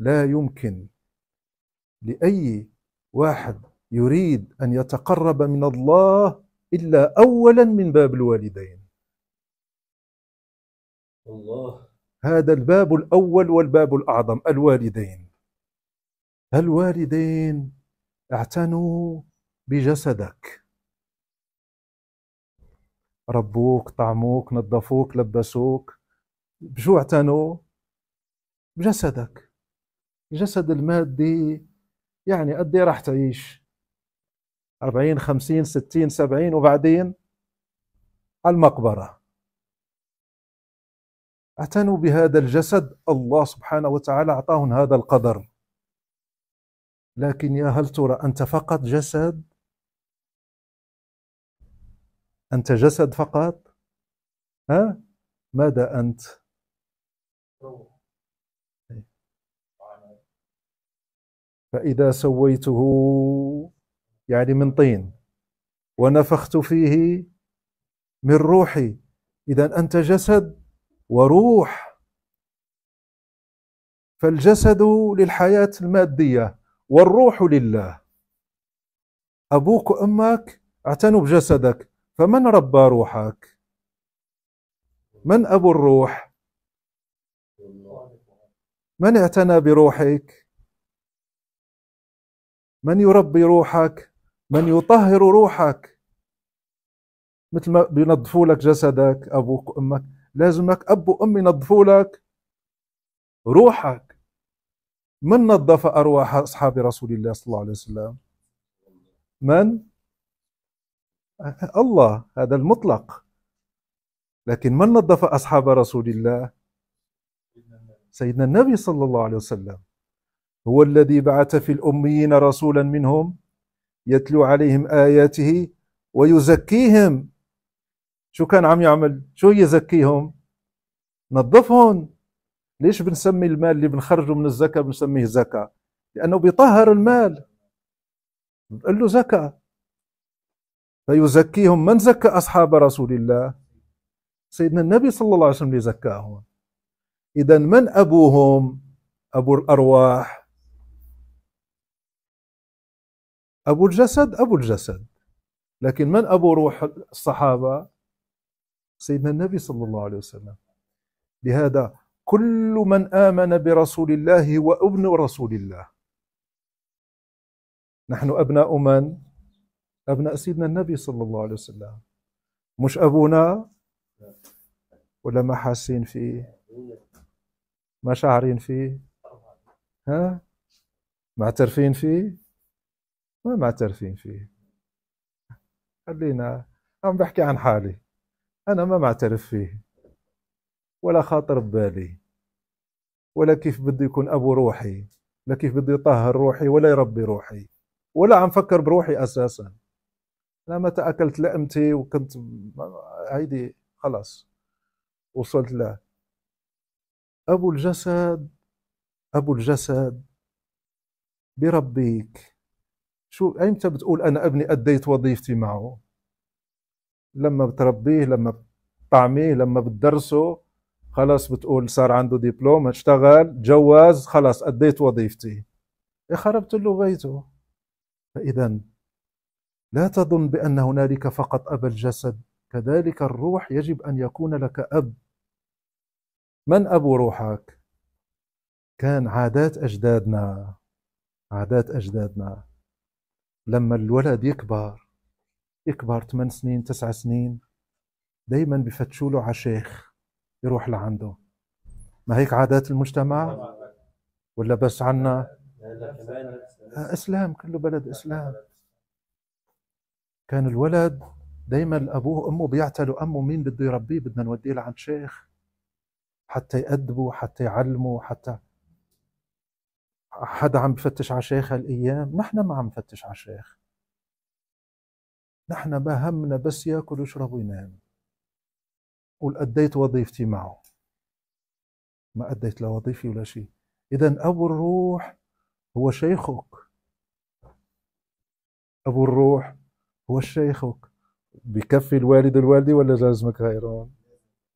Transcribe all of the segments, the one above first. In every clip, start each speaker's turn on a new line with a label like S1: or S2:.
S1: لا يمكن لأي واحد يريد أن يتقرب من الله إلا أولا من باب الوالدين الله هذا الباب الأول والباب الأعظم الوالدين الوالدين اعتنوا بجسدك ربوك طعموك نظفوك لبسوك بشو اعتنوا بجسدك الجسد المادي يعني قد ايه راح تعيش 40 50 60 70 وبعدين المقبره اعتنوا بهذا الجسد الله سبحانه وتعالى اعطاهم هذا القدر لكن يا هل ترى انت فقط جسد انت جسد فقط ها ماذا انت روح فإذا سويته يعني من طين ونفخت فيه من روحي إذا أنت جسد وروح فالجسد للحياة المادية والروح لله أبوك وأمك اعتنوا بجسدك فمن ربى روحك من أبو الروح من اعتنى بروحك من يربي روحك من يطهر روحك مثل ما بينظفوا لك جسدك ابوك وامك لازمك اب وام ينظفوا لك روحك من نظف ارواح اصحاب رسول الله صلى الله عليه وسلم من الله هذا المطلق لكن من نظف اصحاب رسول الله سيدنا النبي صلى الله عليه وسلم هو الذي بعث في الأميين رسولا منهم يتلو عليهم آياته ويزكيهم شو كان عم يعمل شو يزكيهم نظفهم ليش بنسمي المال اللي بنخرجه من الزكاة بنسميه زكاة لأنه بيطهر المال بنقول له زكاة فيزكيهم من زكى أصحاب رسول الله سيدنا النبي صلى الله عليه وسلم اللي زكاهم إذا من أبوهم أبو الأرواح أبو الجسد أبو الجسد لكن من أبو روح الصحابة سيدنا النبي صلى الله عليه وسلم لهذا كل من آمن برسول الله هو ابن رسول الله نحن أبناء من؟ أبناء سيدنا النبي صلى الله عليه وسلم مش أبونا ولا ما حاسين فيه ما شاعرين فيه ها معترفين فيه ما معترفين فيه خلينا عم بحكي عن حالي أنا ما معترف فيه ولا خاطر ببالي ولا كيف بده يكون أبو روحي لا كيف بده يطهر روحي ولا يربي روحي ولا عم فكر بروحي أساسا أنا متى أكلت لقمتي وكنت هيدي خلاص وصلت له أبو الجسد أبو الجسد بربيك شو ايمتى بتقول انا ابني اديت وظيفتي معه لما بتربيه لما بتطعميه لما بتدرسه خلاص بتقول صار عنده دبلوم اشتغل جواز خلاص اديت وظيفتي خربت له بيته فاذا لا تظن بان هنالك فقط اب الجسد كذلك الروح يجب ان يكون لك اب من ابو روحك كان عادات اجدادنا عادات اجدادنا لما الولد يكبر يكبر 8 سنين 9 سنين دايما بفتشوا له على شيخ يروح لعنده ما هيك عادات المجتمع ولا بس عنا اسلام كله بلد اسلام كان الولد دايما ابوه وامه بيعتلوا امه مين بده يربيه بدنا نوديه لعند شيخ حتى يأدبه حتى يعلمه حتى حدا عم بفتش على شيخ هالايام نحن ما عم نفتش على شيخ نحن ما همنا بس ياكل ويشرب وينام قول أديت وظيفتي معه ما أديت لا وظيفي ولا شيء إذا أبو الروح هو شيخك أبو الروح هو شيخك بكفي الوالد والوالدة ولا لازمك غيرهم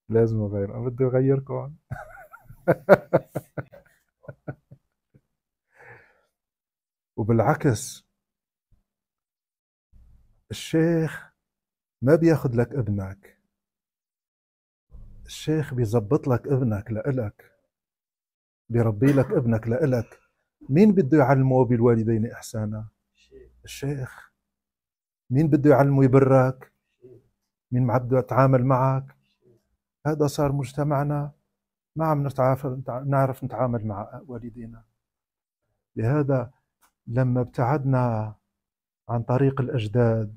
S1: لازم غيرهم بدي أغيركم وبالعكس الشيخ ما بياخذ لك ابنك الشيخ بيزبط لك ابنك لإلك بيربي لك ابنك لإلك مين بده يعلمه بالوالدين إحسانا الشيخ مين بده يعلمه يبرك مين ما بده يتعامل معك هذا صار مجتمعنا ما عم نتعافى نعرف نتعامل مع والدينا لهذا لما ابتعدنا عن طريق الأجداد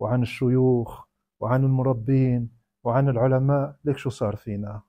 S1: وعن الشيوخ وعن المربين وعن العلماء لك شو صار فينا